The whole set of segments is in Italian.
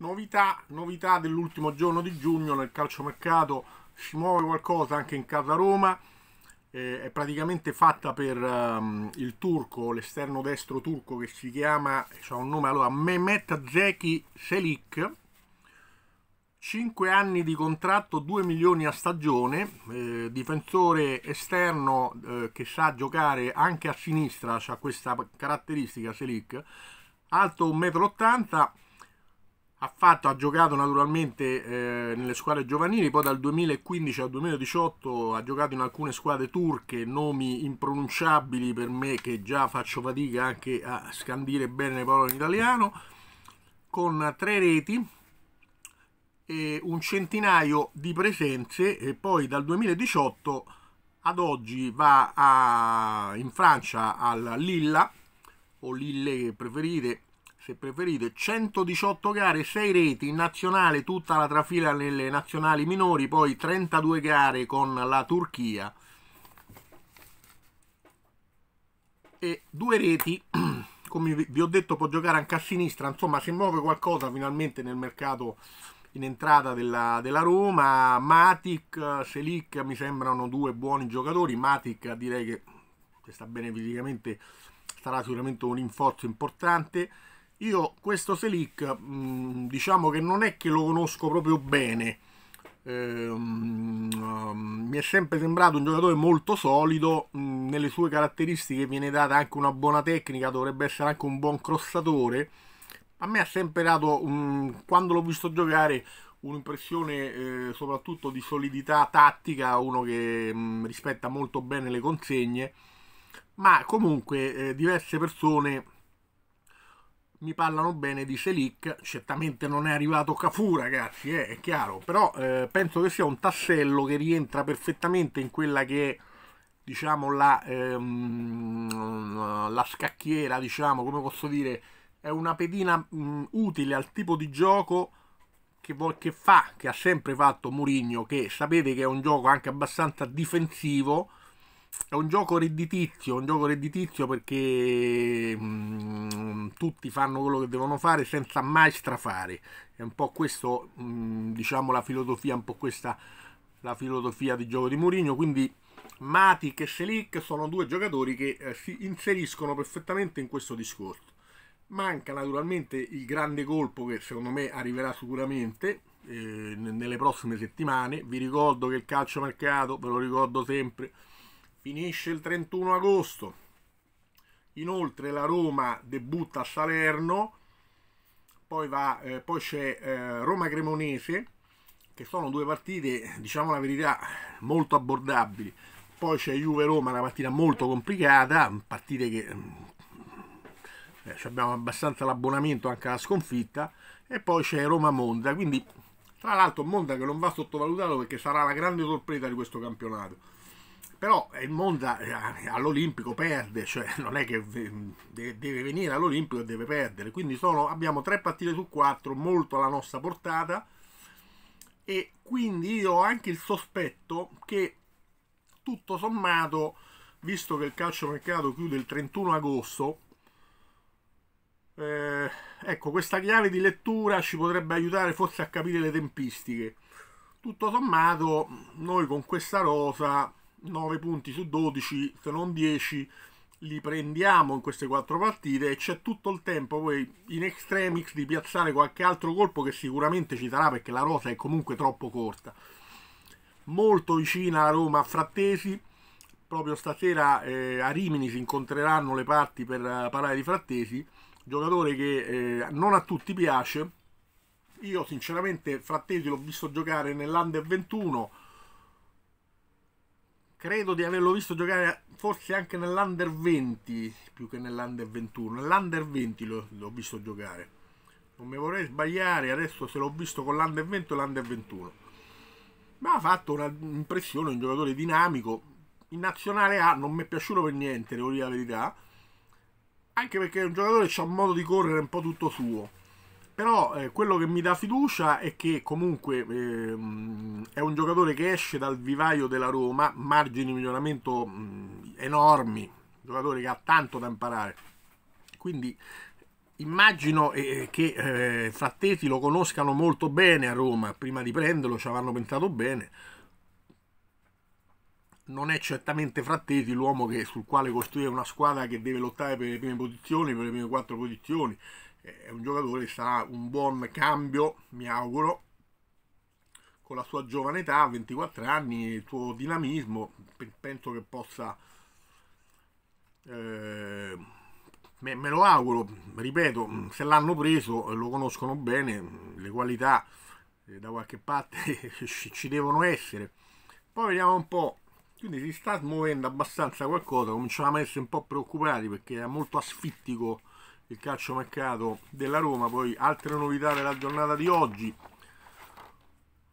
Novità, novità dell'ultimo giorno di giugno nel calciomercato si muove qualcosa anche in casa Roma eh, è praticamente fatta per um, il turco, l'esterno destro turco che si chiama, ha un nome allora, Mehmet Zeki Selik 5 anni di contratto, 2 milioni a stagione, eh, difensore esterno eh, che sa giocare anche a sinistra, ha questa caratteristica Selik alto 1,80 m, ha, fatto, ha giocato naturalmente eh, nelle squadre giovanili, poi dal 2015 al 2018 ha giocato in alcune squadre turche, nomi impronunciabili per me che già faccio fatica anche a scandire bene le parole in italiano, con tre reti, e un centinaio di presenze e poi dal 2018 ad oggi va a, in Francia al Lilla o Lille che preferite se preferite, 118 gare, 6 reti in nazionale, tutta la trafila nelle nazionali minori, poi 32 gare con la Turchia e due reti, come vi ho detto può giocare anche a sinistra, insomma si muove qualcosa finalmente nel mercato in entrata della, della Roma, Matic, Selic mi sembrano due buoni giocatori, Matic direi che sta bene fisicamente sarà sicuramente un rinforzo importante io questo Selic mm, diciamo che non è che lo conosco proprio bene, ehm, mm, mi è sempre sembrato un giocatore molto solido, mm, nelle sue caratteristiche viene data anche una buona tecnica, dovrebbe essere anche un buon crossatore. A me ha sempre dato, quando l'ho visto giocare, un'impressione eh, soprattutto di solidità tattica, uno che rispetta molto bene le consegne, ma comunque eh, diverse persone mi parlano bene di Selic, certamente non è arrivato Cafu ragazzi, eh, è chiaro, però eh, penso che sia un tassello che rientra perfettamente in quella che è diciamo, la, ehm, la scacchiera, diciamo, come posso dire, è una pedina mh, utile al tipo di gioco che, che fa, che ha sempre fatto Murigno, che sapete che è un gioco anche abbastanza difensivo, è un gioco redditizio, un gioco redditizio perché... Mh, tutti fanno quello che devono fare senza mai strafare. È un po' questo, mm, diciamo, la filosofia, un po' questa la filosofia di gioco di Mourinho. Quindi Matic e Selic sono due giocatori che eh, si inseriscono perfettamente in questo discorso. Manca naturalmente il grande colpo che secondo me arriverà sicuramente eh, nelle prossime settimane. Vi ricordo che il calcio mercato ve lo ricordo sempre, finisce il 31 agosto Inoltre la Roma debutta a Salerno, poi, eh, poi c'è eh, Roma-Cremonese, che sono due partite, diciamo la verità, molto abbordabili. Poi c'è Juve-Roma, una partita molto complicata, partite che mm, eh, abbiamo abbastanza l'abbonamento anche alla sconfitta. E poi c'è roma monda quindi tra l'altro Monda che non va sottovalutato perché sarà la grande sorpresa di questo campionato però il Monza all'Olimpico perde, cioè non è che deve venire all'Olimpico e deve perdere, quindi sono, abbiamo tre partite su quattro molto alla nostra portata e quindi io ho anche il sospetto che tutto sommato, visto che il calciomercato chiude il 31 agosto, eh, ecco questa chiave di lettura ci potrebbe aiutare forse a capire le tempistiche. Tutto sommato noi con questa rosa 9 punti su 12, se non 10, li prendiamo in queste 4 partite e c'è tutto il tempo poi in extremis di piazzare qualche altro colpo che sicuramente ci sarà perché la rosa è comunque troppo corta. Molto vicina a Roma a Frattesi, proprio stasera eh, a Rimini si incontreranno le parti per eh, parlare di Frattesi, giocatore che eh, non a tutti piace. Io sinceramente Frattesi l'ho visto giocare nell'Under 21, credo di averlo visto giocare forse anche nell'Under 20 più che nell'Under 21 nell'Under 20 l'ho visto giocare non mi vorrei sbagliare adesso se l'ho visto con l'Under 20 o l'Under 21 ma ha fatto un'impressione un giocatore dinamico in nazionale A non mi è piaciuto per niente devo dire la verità anche perché è un giocatore che ha un modo di correre un po' tutto suo però eh, quello che mi dà fiducia è che comunque ehm, è un giocatore che esce dal vivaio della Roma, margini di miglioramento mh, enormi, giocatore che ha tanto da imparare. Quindi immagino eh, che eh, Frattesi lo conoscano molto bene a Roma, prima di prenderlo ci avranno pensato bene. Non è certamente Frattesi l'uomo sul quale costruire una squadra che deve lottare per le prime posizioni, per le prime quattro posizioni è un giocatore che sarà un buon cambio, mi auguro, con la sua giovane età, 24 anni, il suo dinamismo, penso che possa... Eh, me, me, lo auguro, ripeto, se l'hanno preso, lo conoscono bene, le qualità eh, da qualche parte ci, ci devono essere. Poi vediamo un po', quindi si sta muovendo abbastanza qualcosa, cominciamo a essere un po' preoccupati perché è molto asfittico il calcio calciomercato della Roma. Poi altre novità della giornata di oggi.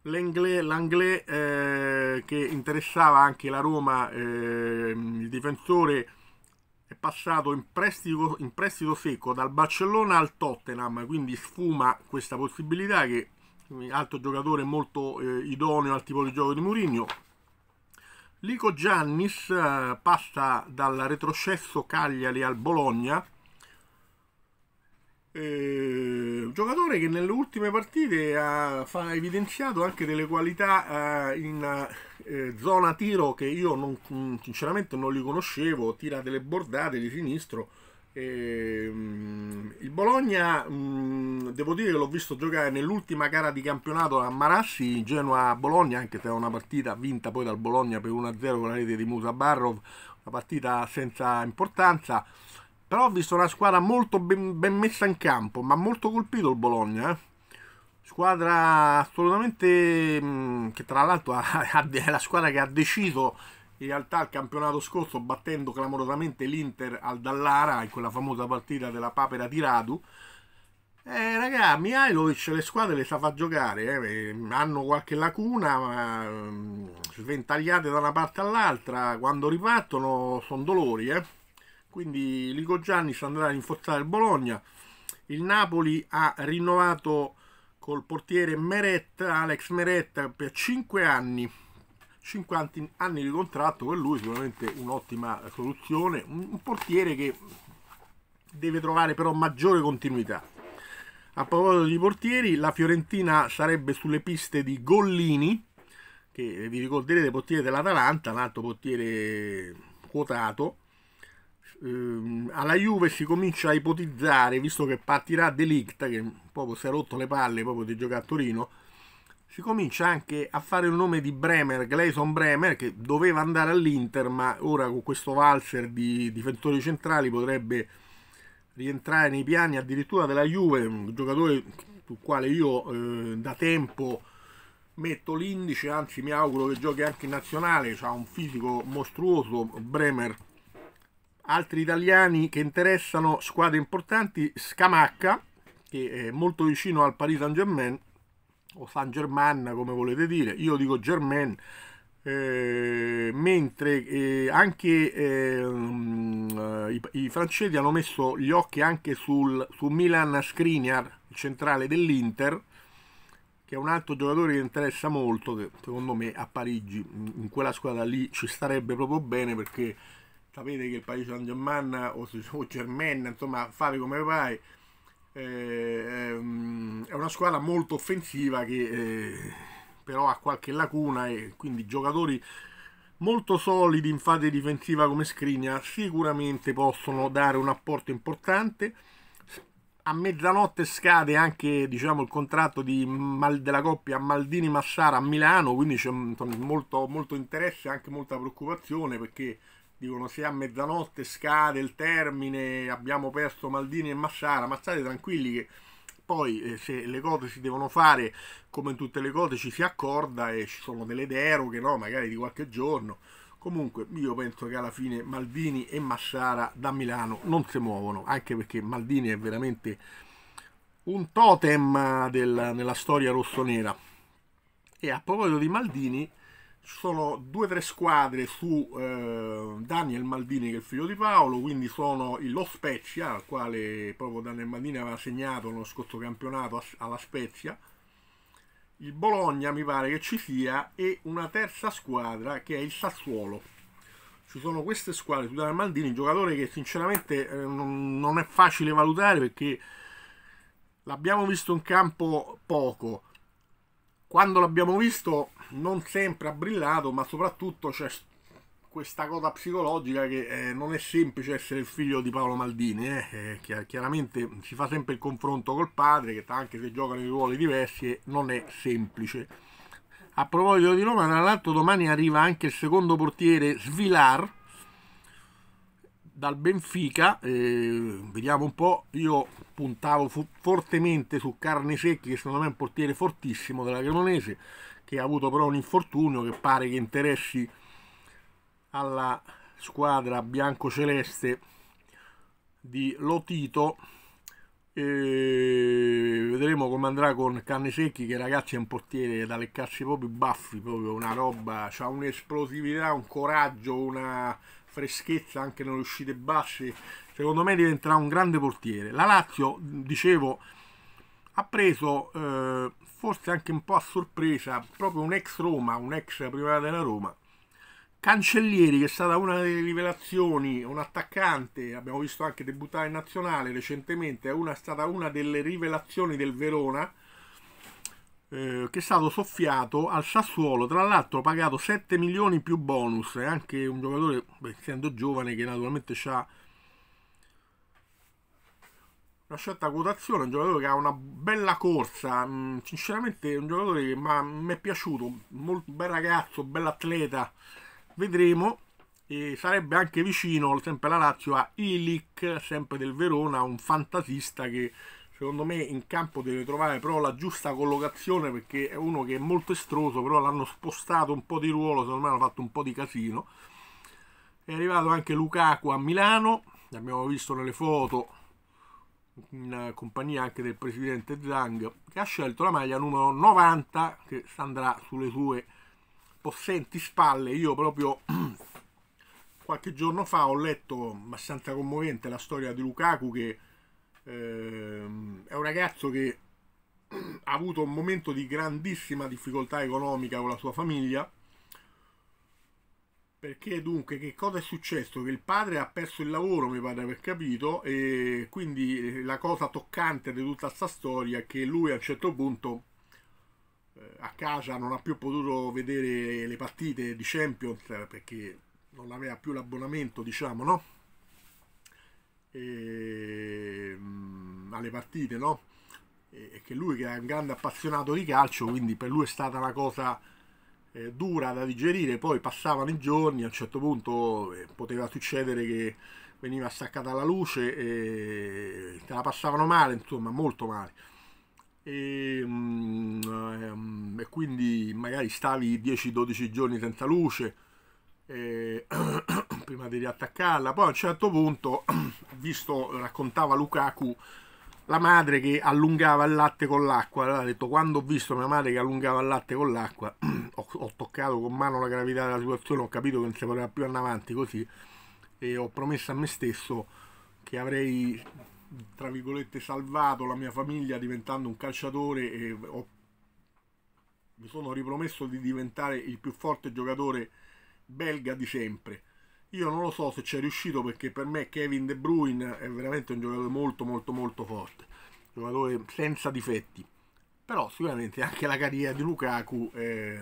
L'Anglais eh, che interessava anche la Roma, eh, il difensore è passato in prestito, in prestito secco dal Barcellona al Tottenham, quindi sfuma questa possibilità che altro giocatore molto eh, idoneo al tipo di gioco di Mourinho. Lico Giannis eh, passa dal retrocesso Cagliari al Bologna, eh, un giocatore che nelle ultime partite ha, ha evidenziato anche delle qualità eh, in eh, zona tiro che io non, mm, sinceramente non li conoscevo, tira delle bordate di sinistro. Ehm, il Bologna, mh, mm, devo dire che l'ho visto giocare nell'ultima gara di campionato a Marassi, Genoa-Bologna, anche se è una partita vinta poi dal Bologna per 1-0 con la rete di Musa Barrov, una partita senza importanza però ho visto una squadra molto ben, ben messa in campo, ma molto colpito il Bologna. Eh? Squadra assolutamente mm, che tra l'altro è la squadra che ha deciso in realtà il campionato scorso battendo clamorosamente l'Inter al Dallara in quella famosa partita della papera di Radu. Eh, raga, Mihailovic le squadre le sa far giocare, eh. hanno qualche lacuna, ma mm, sventagliate da una parte all'altra, quando ripartono sono dolori. Eh. Quindi Lico Giannis andrà a rinforzare il Bologna. Il Napoli ha rinnovato col portiere Meretta, Alex Meretta per 5 anni. 50 anni di contratto con lui, sicuramente un'ottima soluzione. Un portiere che deve trovare però maggiore continuità. A proposito di portieri, la Fiorentina sarebbe sulle piste di Gollini, che vi ricorderete portiere dell'Atalanta, un altro portiere quotato, Ehm, alla Juve si comincia a ipotizzare, visto che partirà Delict, che proprio si è rotto le palle proprio di giocare a Torino, si comincia anche a fare il nome di Bremer, Gleison Bremer, che doveva andare all'Inter, ma ora con questo valzer di difensori centrali potrebbe rientrare nei piani addirittura della Juve, un giocatore sul quale io eh, da tempo metto l'indice, anzi mi auguro che giochi anche in nazionale, ha un fisico mostruoso, Bremer altri italiani che interessano squadre importanti, Scamacca, che è molto vicino al Paris Saint Germain, o Saint Germain come volete dire, io dico Germain, eh, mentre eh, anche eh, i, i, francesi hanno messo gli occhi anche sul, su Milan Skriniar, il centrale dell'Inter, che è un altro giocatore che interessa molto, che secondo me a Parigi, in quella squadra lì ci starebbe proprio bene perché sapete che il Paris Saint Germain o, o Germain, insomma, fate come vai, eh, ehm, è una squadra molto offensiva che eh, però ha qualche lacuna e quindi giocatori molto solidi in fase difensiva come Scrigna sicuramente possono dare un apporto importante a mezzanotte scade anche diciamo, il contratto Mal, della coppia Maldini-Massara a Milano, quindi c'è molto, molto, interesse e anche molta preoccupazione perché dicono se a mezzanotte scade il termine, abbiamo perso Maldini e Massara, ma state tranquilli che poi eh, se le cose si devono fare come in tutte le cose ci si accorda e ci sono delle deroghe, no? magari di qualche giorno. Comunque io penso che alla fine Maldini e Massara da Milano non si muovono, anche perché Maldini è veramente un totem del, nella storia rossonera. E a proposito di Maldini, ci sono due o tre squadre su eh, Daniel Maldini che è il figlio di Paolo, quindi sono lo Spezia, al quale proprio Daniel Maldini aveva segnato nello scorso campionato alla Spezia, il Bologna mi pare che ci sia e una terza squadra che è il Sassuolo. Ci sono queste squadre su Daniel Maldini, giocatore che sinceramente eh, non, non è facile valutare perché l'abbiamo visto in campo poco quando l'abbiamo visto non sempre ha brillato, ma soprattutto c'è questa cosa psicologica che eh, non è semplice essere il figlio di Paolo Maldini, eh, eh, chiaramente si fa sempre il confronto col padre che anche se giocano in ruoli diversi eh, non è semplice. A proposito di Roma, tra l'altro domani arriva anche il secondo portiere Svilar, dal Benfica, eh, vediamo un po', io puntavo fortemente su Carne Secchi che secondo me è un portiere fortissimo della Cremonese che ha avuto però un infortunio che pare che interessi alla squadra bianco-celeste di Lotito e vedremo come andrà con Canne Secchi che ragazzi è un portiere da leccarsi proprio i baffi proprio una roba ha un'esplosività un coraggio una freschezza anche nelle uscite basse, secondo me diventerà un grande portiere. La Lazio, dicevo, ha preso eh, forse anche un po' a sorpresa proprio un ex Roma, un ex Primavera della Roma, Cancellieri che è stata una delle rivelazioni, un attaccante, abbiamo visto anche debuttare in nazionale recentemente, è, una, è stata una delle rivelazioni del Verona, eh, che è stato soffiato al Sassuolo, tra l'altro pagato 7 milioni più bonus, è eh, anche un giocatore, essendo giovane, che naturalmente ha una certa quotazione, un giocatore che ha una bella corsa, mm, sinceramente è un giocatore che mi è piaciuto, molto bel ragazzo, bel atleta, vedremo. E sarebbe anche vicino, sempre la Lazio, a Ilic, sempre del Verona, un fantasista che secondo me in campo deve trovare però la giusta collocazione perché è uno che è molto estroso però l'hanno spostato un po' di ruolo secondo me hanno fatto un po' di casino è arrivato anche Lukaku a Milano l'abbiamo visto nelle foto in compagnia anche del presidente Zhang che ha scelto la maglia numero 90 che andrà sulle sue possenti spalle io proprio qualche giorno fa ho letto abbastanza commovente la storia di Lukaku che Ehm, è un ragazzo che ha avuto un momento di grandissima difficoltà economica con la sua famiglia. Perché dunque che cosa è successo? Che il padre ha perso il lavoro, mi pare aver capito, e quindi eh, la cosa toccante di tutta questa storia è che lui a un certo punto eh, a casa non ha più potuto vedere le partite di Champions eh, perché non aveva più l'abbonamento, diciamo, no? e, ehm, mh, alle partite, no? E, e, che lui che è un grande appassionato di calcio, quindi per lui è stata una cosa eh, dura da digerire, poi passavano i giorni, a un certo punto eh, poteva succedere che veniva staccata la luce e te la passavano male, insomma, molto male. E, ehm, mh, ehm, e quindi magari stavi 10-12 giorni senza luce, eh, prima di riattaccarla. Poi a un certo punto, visto, raccontava Lukaku, la madre che allungava il latte con l'acqua, ha detto quando ho visto mia madre che allungava il latte con l'acqua, ho, ho, toccato con mano la gravità della situazione, ho capito che non si poteva più andare avanti così e ho promesso a me stesso che avrei, tra virgolette, salvato la mia famiglia diventando un calciatore e ho, mi sono ripromesso di diventare il più forte giocatore belga di sempre. Io non lo so se ci è riuscito perché per me Kevin De Bruyne è veramente un giocatore molto molto molto forte, un giocatore senza difetti. Però sicuramente anche la carriera di Lukaku è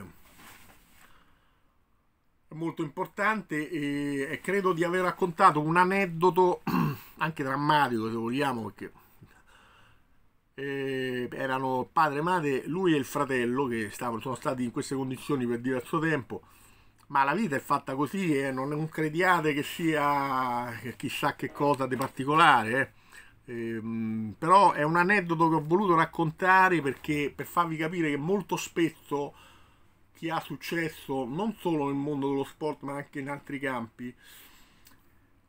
molto importante e credo di aver raccontato un aneddoto anche drammatico se vogliamo perché eh, erano padre e madre, lui e il fratello che stavano, sono stati in queste condizioni per diverso tempo ma la vita è fatta così e eh? non, non, crediate che sia chissà che cosa di particolare. Eh? Ehm, però è un aneddoto che ho voluto raccontare perché per farvi capire che molto spesso chi ha successo non solo nel mondo dello sport ma anche in altri campi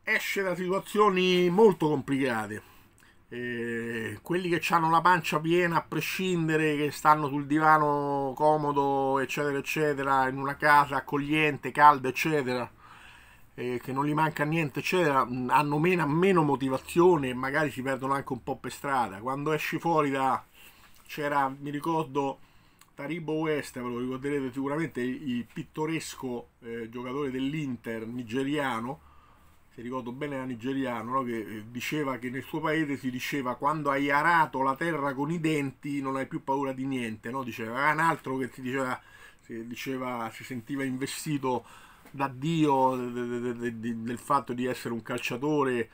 esce da situazioni molto complicate eh, quelli che hanno la pancia piena a prescindere, che stanno sul divano comodo, eccetera, eccetera, in una casa accogliente, calda, eccetera, eh, che non gli manca niente, eccetera, hanno meno, meno motivazione e magari si perdono anche un po' per strada. Quando esci fuori da... c'era, mi ricordo... Taribo West, ve lo ricorderete sicuramente, il pittoresco eh, giocatore dell'Inter nigeriano, se ricordo bene era nigeriano, no? che eh, diceva che nel suo paese si diceva quando hai arato la terra con i denti non hai più paura di niente, no? diceva, un altro che si diceva, si, diceva, si sentiva investito da Dio del fatto di essere un calciatore.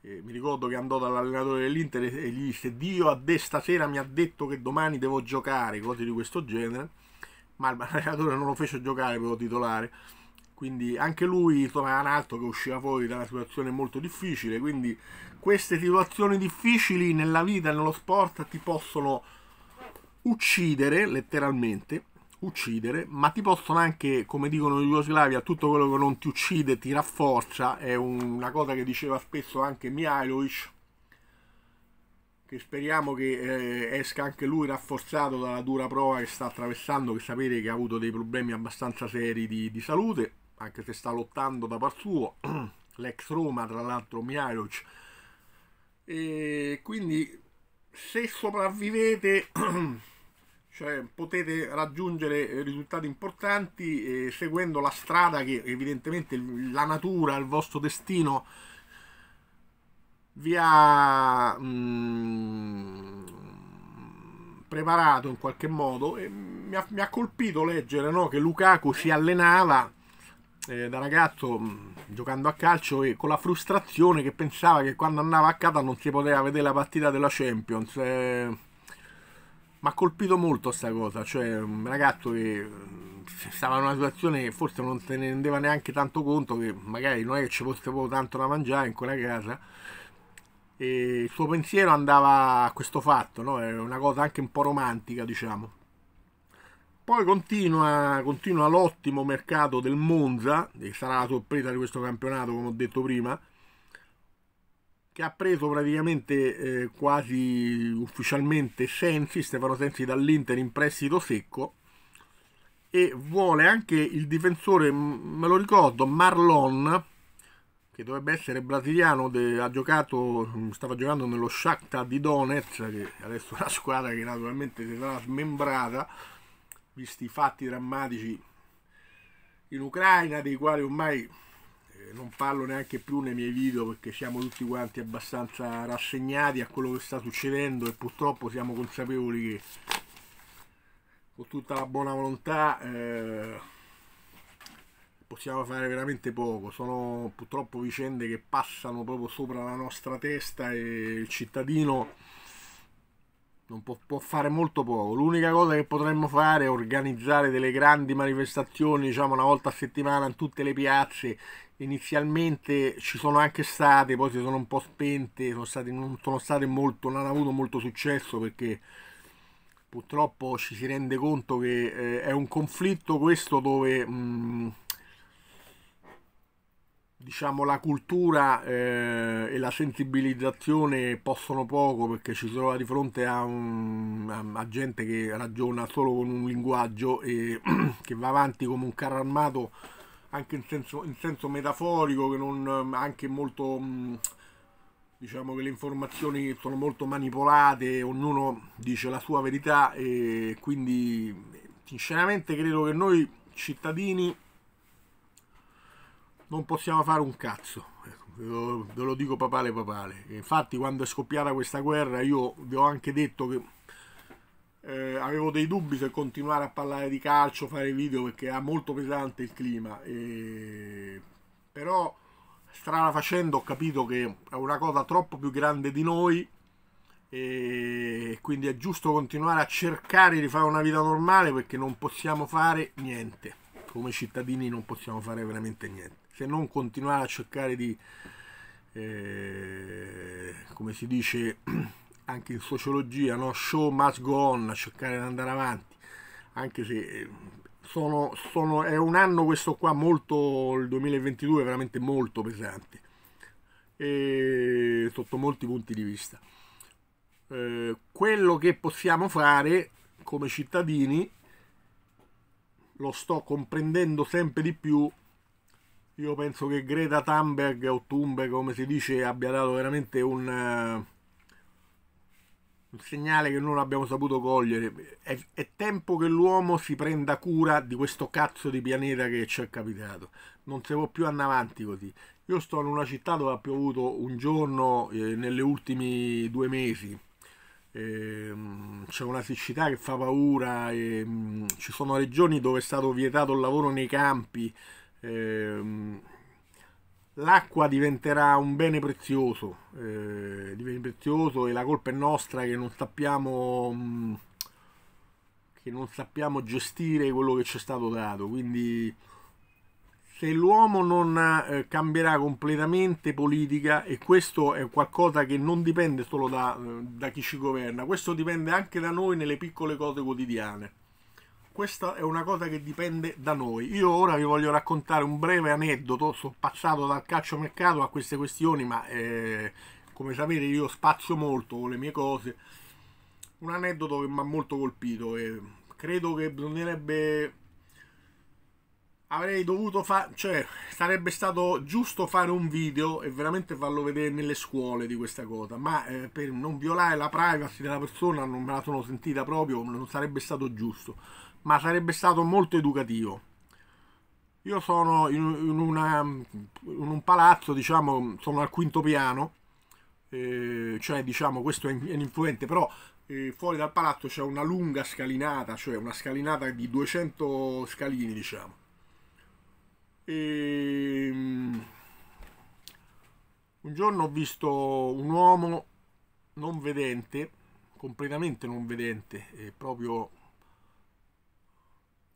Eh, mi ricordo che andò dall'allenatore dell'Inter e gli disse Dio a de stasera mi ha detto che domani devo giocare, cose di questo genere, ma l'allenatore non lo fece giocare per lo titolare quindi anche lui insomma era un altro che usciva fuori da una situazione molto difficile quindi queste situazioni difficili nella vita e nello sport ti possono uccidere letteralmente uccidere ma ti possono anche come dicono i jugoslavi a tutto quello che non ti uccide ti rafforza è una cosa che diceva spesso anche Mihailovic che speriamo che eh, esca anche lui rafforzato dalla dura prova che sta attraversando che sapete che ha avuto dei problemi abbastanza seri di, di salute anche se sta lottando da par suo, l'ex Roma tra l'altro Miaroc. E quindi se sopravvivete cioè, potete raggiungere risultati importanti eh, seguendo la strada che evidentemente la natura, il vostro destino vi ha mh, mm, preparato in qualche modo e mi ha, mi ha colpito leggere no, che Lukaku si allenava eh, da ragazzo mm, giocando a calcio e con la frustrazione che pensava che quando andava a casa non si poteva vedere la partita della Champions. Eh, mi ha colpito molto questa cosa, cioè un ragazzo che mm, stava in una situazione che forse non se ne rendeva neanche tanto conto che magari non è che ci fosse proprio tanto da mangiare in quella casa e il suo pensiero andava a questo fatto, no? è una cosa anche un po' romantica diciamo. Poi continua, continua l'ottimo mercato del Monza, che sarà la sorpresa di questo campionato, come ho detto prima, che ha preso praticamente eh, quasi ufficialmente Sensi, Stefano Sensi dall'Inter in prestito secco e vuole anche il difensore, me lo ricordo, Marlon, che dovrebbe essere brasiliano, de, giocato, mm, stava giocando nello Shakhtar di Donetsk, che adesso è una squadra che naturalmente si sarà smembrata, visti i fatti drammatici in Ucraina, dei quali ormai eh, non parlo neanche più nei miei video perché siamo tutti quanti abbastanza rassegnati a quello che sta succedendo e purtroppo siamo consapevoli che con tutta la buona volontà eh, possiamo fare veramente poco, sono purtroppo vicende che passano proprio sopra la nostra testa e il cittadino non può, può, fare molto poco. L'unica cosa che potremmo fare è organizzare delle grandi manifestazioni, diciamo una volta a settimana in tutte le piazze. Inizialmente ci sono anche state, poi si sono un po' spente, sono state, non, sono state molto, non hanno avuto molto successo perché purtroppo ci si rende conto che eh, è un conflitto questo dove... Mh, mm, diciamo, la cultura eh, e la sensibilizzazione possono poco perché ci si trova di fronte a, un, a, gente che ragiona solo con un linguaggio e che va avanti come un carro armato anche in senso, in senso metaforico, che non, anche molto, mm, diciamo che le informazioni sono molto manipolate, ognuno dice la sua verità e quindi sinceramente credo che noi cittadini non possiamo fare un cazzo. Ecco, ve lo, ve lo dico papale papale. Infatti quando è scoppiata questa guerra io vi ho anche detto che eh, avevo dei dubbi se continuare a parlare di calcio, fare video perché era molto pesante il clima. E... Però strana facendo ho capito che è una cosa troppo più grande di noi e quindi è giusto continuare a cercare di fare una vita normale perché non possiamo fare niente. Come cittadini non possiamo fare veramente niente se non continuare a cercare di, eh, come si dice anche in sociologia, no? show must go on, a cercare di andare avanti, anche se eh, sono, sono, è un anno questo qua molto, il 2022 è veramente molto pesante, e, sotto molti punti di vista. Eh, quello che possiamo fare come cittadini lo sto comprendendo sempre di più io penso che Greta Thunberg o Thunberg, come si dice, abbia dato veramente un, eh, un segnale che non abbiamo saputo cogliere. È, è tempo che l'uomo si prenda cura di questo cazzo di pianeta che ci è capitato. Non si può più andare avanti così. Io sto in una città dove ha piovuto un giorno eh, negli ultimi due mesi. Ehm, c'è una siccità che fa paura, eh, ci sono regioni dove è stato vietato il lavoro nei campi, Ehm, l'acqua diventerà un bene prezioso, eh, bene prezioso e la colpa è nostra che non sappiamo mm, che non sappiamo gestire quello che ci è stato dato, quindi se l'uomo non eh, cambierà completamente politica e questo è qualcosa che non dipende solo da, eh, da chi ci governa, questo dipende anche da noi nelle piccole cose quotidiane questa è una cosa che dipende da noi. Io ora vi voglio raccontare un breve aneddoto, sono passato dal calcio mercato a queste questioni, ma eh, come sapete io spazio molto con le mie cose. Un aneddoto che mi ha molto colpito e eh, credo che bisognerebbe... Avrei dovuto fare, cioè sarebbe stato giusto fare un video e veramente farlo vedere nelle scuole di questa cosa, ma eh, per non violare la privacy della persona non me la sono sentita proprio, non sarebbe stato giusto ma sarebbe stato molto educativo. Io sono in, una, in un palazzo, diciamo, sono al quinto piano, eh, cioè diciamo questo è un influente, però eh, fuori dal palazzo c'è una lunga scalinata, cioè una scalinata di 200 scalini, diciamo. E, ehm, un giorno ho visto un uomo non vedente, completamente non vedente, proprio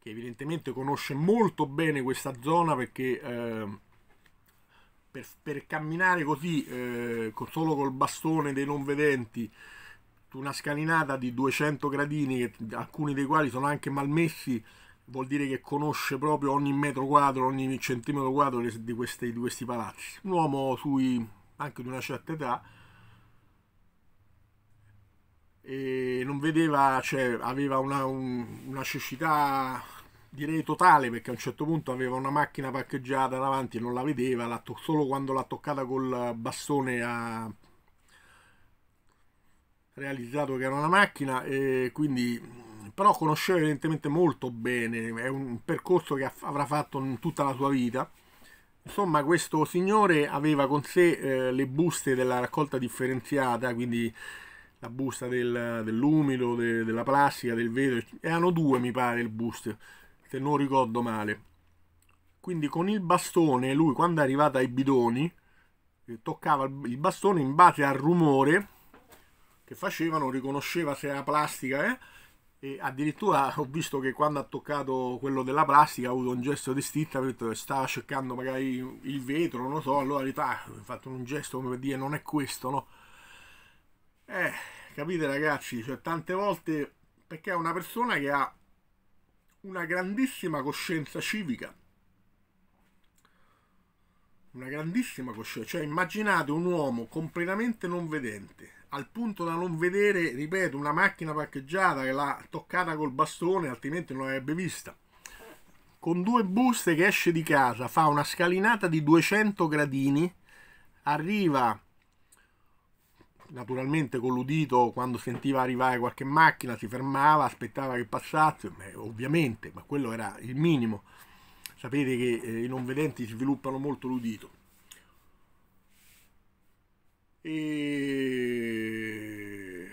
che evidentemente conosce molto bene questa zona perché eh, per, per, camminare così eh, solo col bastone dei non vedenti una scalinata di 200 gradini alcuni dei quali sono anche malmessi vuol dire che conosce proprio ogni metro quadro ogni centimetro quadro di questi, di questi palazzi un uomo sui, anche di una certa età e non vedeva, cioè aveva una, un, una cecità direi totale perché a un certo punto aveva una macchina parcheggiata davanti e non la vedeva, l'ha to- solo quando l'ha toccata col bastone ha realizzato che era una macchina e quindi però conosceva evidentemente molto bene, è un percorso che avrà fatto in tutta la sua vita. Insomma, questo signore aveva con sé eh, le buste della raccolta differenziata, quindi la busta del, dell'umido, de, della plastica, del vetro, erano due mi pare le buste se non ricordo male. Quindi con il bastone, lui quando è arrivato ai bidoni, eh, toccava il bastone in base al rumore che facevano, riconosceva se era plastica, eh? e addirittura ho visto che quando ha toccato quello della plastica ha avuto un gesto di stitta, detto stava cercando magari il vetro, non lo so, allora ha ah, fatto un gesto come per dire non è questo, no? Eh, capite ragazzi, cioè tante volte, perché è una persona che ha una grandissima coscienza civica. Una grandissima coscienza, cioè immaginate un uomo completamente non vedente, al punto da non vedere, ripeto, una macchina parcheggiata che l'ha toccata col bastone, altrimenti non l'avrebbe vista. Con due buste che esce di casa, fa una scalinata di 200 gradini, arriva naturalmente con l'udito quando sentiva arrivare qualche macchina si fermava, aspettava che passasse, Beh, ovviamente, ma quello era il minimo. Sapete che eh, i non vedenti sviluppano molto l'udito. E...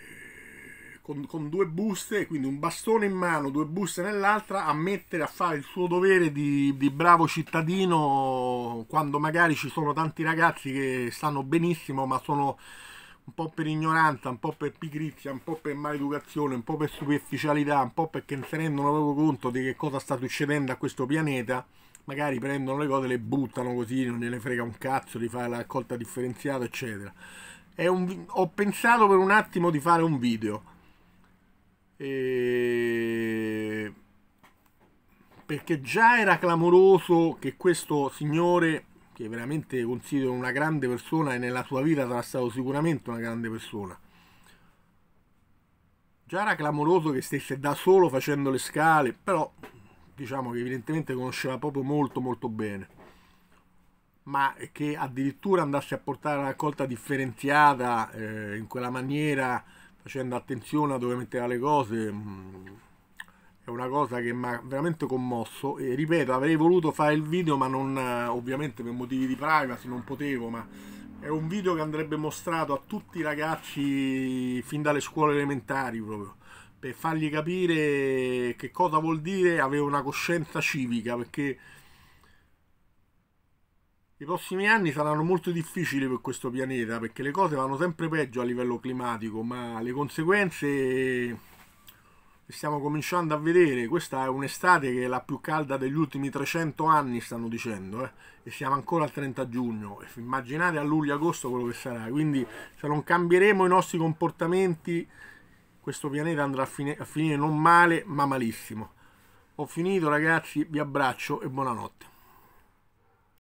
Con, con, due buste, quindi un bastone in mano, due buste nell'altra, a mettere a fare il suo dovere di, di, bravo cittadino quando magari ci sono tanti ragazzi che stanno benissimo ma sono un po' per ignoranza, un po' per pigrizia, un po' per maleducazione, un po' per superficialità, un po' perché non si rendono proprio conto di che cosa sta succedendo a questo pianeta, magari prendono le cose, le buttano così, non gliene frega un cazzo di fare la raccolta differenziata, eccetera. Un, ho pensato per un attimo di fare un video. E... Perché già era clamoroso che questo signore che veramente considero una grande persona e nella sua vita sarà stato sicuramente una grande persona. Già era clamoroso che stesse da solo facendo le scale, però diciamo che evidentemente conosceva proprio molto molto bene. Ma che addirittura andasse a portare la raccolta differenziata eh, in quella maniera, facendo attenzione a dove metteva le cose, mh, mm, è una cosa che mi ha veramente commosso e ripeto avrei voluto fare il video ma non eh, ovviamente per motivi di privacy non potevo ma è un video che andrebbe mostrato a tutti i ragazzi fin dalle scuole elementari proprio per fargli capire che cosa vuol dire avere una coscienza civica perché i prossimi anni saranno molto difficili per questo pianeta perché le cose vanno sempre peggio a livello climatico ma le conseguenze stiamo cominciando a vedere, questa è un'estate che è la più calda degli ultimi 300 anni stanno dicendo eh? e siamo ancora al 30 giugno, immaginate a luglio-agosto quello che sarà, quindi se non cambieremo i nostri comportamenti questo pianeta andrà a, fine, a finire non male ma malissimo. Ho finito ragazzi, vi abbraccio e buonanotte.